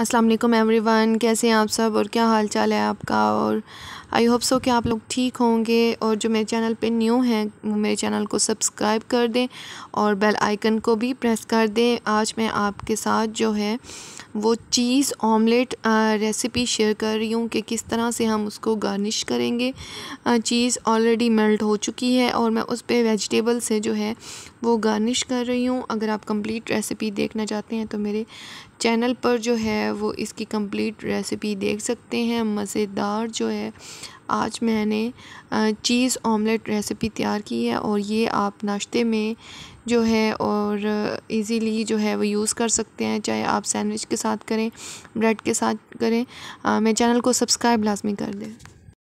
अस्सलाम वालेकुम एवरीवन कैसे हैं आप सब और क्या हाल चाल है आपका और आई होप सो कि आप लोग ठीक होंगे और जो मेरे चैनल पे न्यू हैं वो मेरे चैनल को सब्सक्राइब कर दें और बेल आइकन को भी प्रेस कर दें आज मैं आपके साथ जो है वो चीज़ ऑमलेट रेसिपी शेयर कर रही हूँ कि किस तरह से हम उसको गार्निश करेंगे चीज़ ऑलरेडी मेल्ट हो चुकी है और मैं उस पर वेजिटेबल से जो है वो गार्निश कर रही हूँ अगर आप कंप्लीट रेसिपी देखना चाहते हैं तो मेरे चैनल पर जो है वो इसकी कंप्लीट रेसिपी देख सकते हैं मज़ेदार जो है आज मैंने चीज़ ऑमलेट रेसिपी तैयार की है और ये आप नाश्ते में जो है और इजीली जो है वो यूज़ कर सकते हैं चाहे आप सैंडविच के साथ करें ब्रेड के साथ करें मेरे चैनल को सब्सक्राइब लाजमी कर दें